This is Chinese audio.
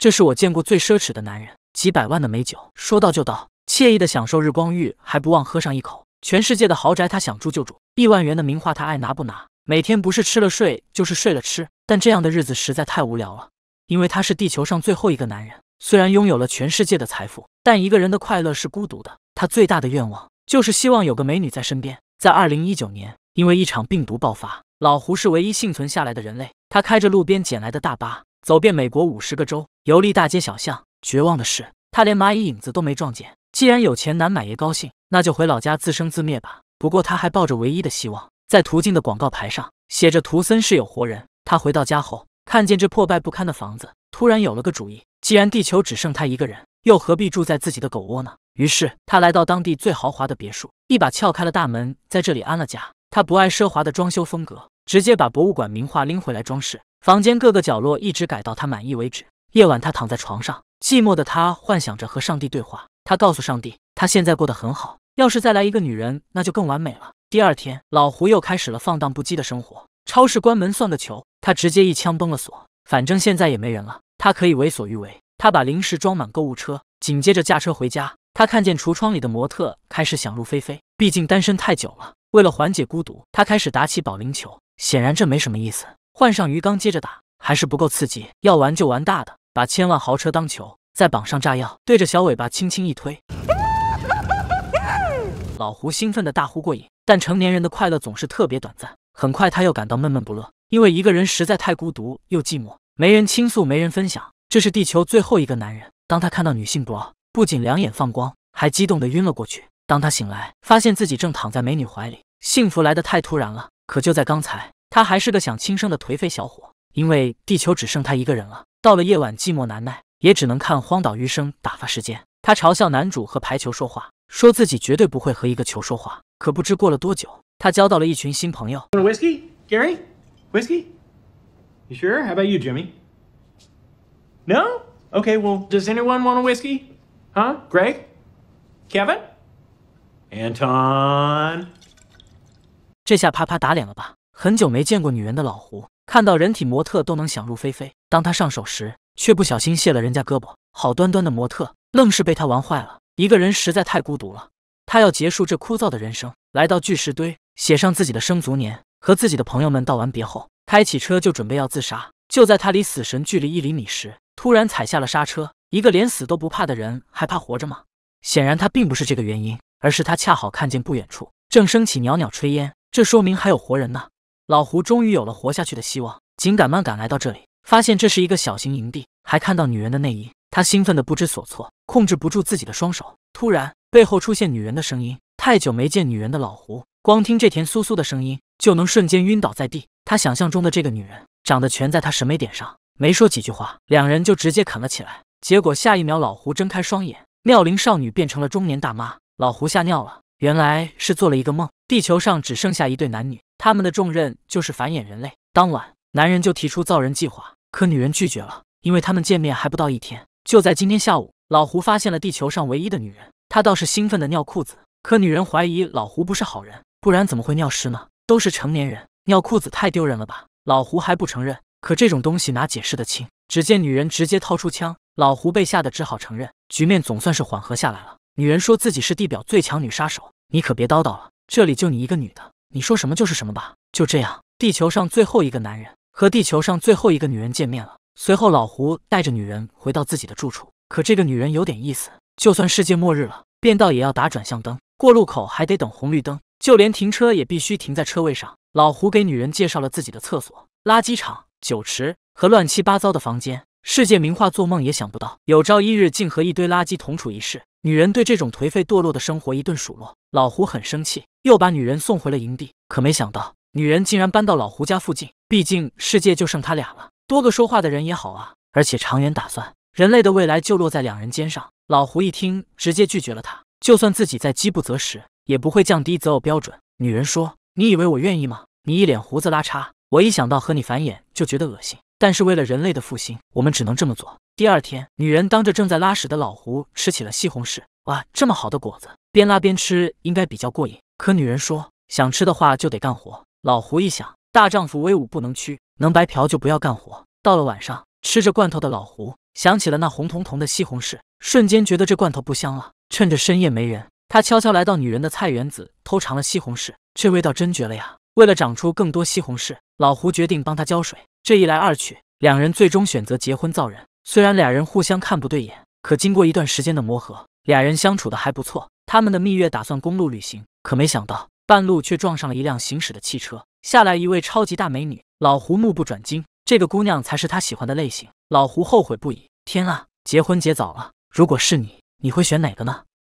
这是我见过最奢侈的男人，几百万的美酒，说到就到，惬意的享受日光浴，还不忘喝上一口。全世界的豪宅，他想住就住；亿万元的名画，他爱拿不拿。每天不是吃了睡，就是睡了吃。但这样的日子实在太无聊了，因为他是地球上最后一个男人。虽然拥有了全世界的财富，但一个人的快乐是孤独的。他最大的愿望就是希望有个美女在身边。在二零一九年，因为一场病毒爆发，老胡是唯一幸存下来的人类。他开着路边捡来的大巴。走遍美国五十个州，游历大街小巷。绝望的是，他连蚂蚁影子都没撞见。既然有钱难买爷高兴，那就回老家自生自灭吧。不过他还抱着唯一的希望，在途经的广告牌上写着“图森是有活人”。他回到家后，看见这破败不堪的房子，突然有了个主意：既然地球只剩他一个人，又何必住在自己的狗窝呢？于是他来到当地最豪华的别墅，一把撬开了大门，在这里安了家。他不爱奢华的装修风格，直接把博物馆名画拎回来装饰。房间各个角落一直改到他满意为止。夜晚，他躺在床上，寂寞的他幻想着和上帝对话。他告诉上帝，他现在过得很好，要是再来一个女人，那就更完美了。第二天，老胡又开始了放荡不羁的生活。超市关门算个球，他直接一枪崩了锁，反正现在也没人了，他可以为所欲为。他把零食装满购物车，紧接着驾车回家。他看见橱窗里的模特，开始想入非非。毕竟单身太久了，为了缓解孤独，他开始打起保龄球。显然这没什么意思。换上鱼缸，接着打还是不够刺激，要玩就玩大的，把千万豪车当球，再绑上炸药，对着小尾巴轻轻一推。老胡兴奋的大呼过瘾，但成年人的快乐总是特别短暂，很快他又感到闷闷不乐，因为一个人实在太孤独又寂寞，没人倾诉，没人分享。这是地球最后一个男人。当他看到女性博，不仅两眼放光，还激动的晕了过去。当他醒来，发现自己正躺在美女怀里，幸福来得太突然了。可就在刚才。他还是个想轻生的颓废小伙，因为地球只剩他一个人了。到了夜晚，寂寞难耐，也只能看《荒岛余生》打发时间。他嘲笑男主和排球说话，说自己绝对不会和一个球说话。可不知过了多久，他交到了一群新朋友。Whiskey, Gary, whiskey. You sure? How about you, Jimmy? No? Okay, well, does anyone want a whiskey? Huh? Greg? Kevin? Anton? 这下啪啪打脸了吧？很久没见过女人的老胡，看到人体模特都能想入非非。当他上手时，却不小心卸了人家胳膊。好端端的模特，愣是被他玩坏了。一个人实在太孤独了，他要结束这枯燥的人生。来到巨石堆，写上自己的生卒年，和自己的朋友们道完别后，开起车就准备要自杀。就在他离死神距离一厘米时，突然踩下了刹车。一个连死都不怕的人，还怕活着吗？显然他并不是这个原因，而是他恰好看见不远处正升起袅袅炊烟，这说明还有活人呢。老胡终于有了活下去的希望，紧赶慢赶来到这里，发现这是一个小型营地，还看到女人的内衣。他兴奋的不知所措，控制不住自己的双手。突然，背后出现女人的声音。太久没见女人的老胡，光听这甜酥酥的声音，就能瞬间晕倒在地。他想象中的这个女人，长得全在他审美点上。没说几句话，两人就直接啃了起来。结果下一秒，老胡睁开双眼，妙龄少女变成了中年大妈。老胡吓尿了，原来是做了一个梦。地球上只剩下一对男女。他们的重任就是繁衍人类。当晚，男人就提出造人计划，可女人拒绝了，因为他们见面还不到一天。就在今天下午，老胡发现了地球上唯一的女人，他倒是兴奋的尿裤子。可女人怀疑老胡不是好人，不然怎么会尿湿呢？都是成年人，尿裤子太丢人了吧？老胡还不承认，可这种东西哪解释得清？只见女人直接掏出枪，老胡被吓得只好承认。局面总算是缓和下来了。女人说自己是地表最强女杀手，你可别叨叨了，这里就你一个女的。你说什么就是什么吧，就这样，地球上最后一个男人和地球上最后一个女人见面了。随后，老胡带着女人回到自己的住处，可这个女人有点意思，就算世界末日了，变道也要打转向灯，过路口还得等红绿灯，就连停车也必须停在车位上。老胡给女人介绍了自己的厕所、垃圾场、酒池和乱七八糟的房间。世界名画做梦也想不到，有朝一日竟和一堆垃圾同处一室。女人对这种颓废堕落的生活一顿数落，老胡很生气。又把女人送回了营地，可没想到，女人竟然搬到老胡家附近。毕竟世界就剩他俩了，多个说话的人也好啊。而且长远打算，人类的未来就落在两人肩上。老胡一听，直接拒绝了他。就算自己再饥不择食，也不会降低择偶标准。女人说：“你以为我愿意吗？你一脸胡子拉碴，我一想到和你繁衍就觉得恶心。但是为了人类的复兴，我们只能这么做。”第二天，女人当着正在拉屎的老胡吃起了西红柿。哇，这么好的果子，边拉边吃应该比较过瘾。可女人说，想吃的话就得干活。老胡一想，大丈夫威武不能屈，能白嫖就不要干活。到了晚上，吃着罐头的老胡想起了那红彤彤的西红柿，瞬间觉得这罐头不香了。趁着深夜没人，他悄悄来到女人的菜园子，偷尝了西红柿，这味道真绝了呀！为了长出更多西红柿，老胡决定帮她浇水。这一来二去，两人最终选择结婚造人。虽然俩人互相看不对眼，可经过一段时间的磨合。俩人相处的还不错，他们的蜜月打算公路旅行，可没想到半路却撞上了一辆行驶的汽车，下来一位超级大美女，老胡目不转睛，这个姑娘才是他喜欢的类型，老胡后悔不已，天啊，结婚结早了，如果是你，你会选哪个呢？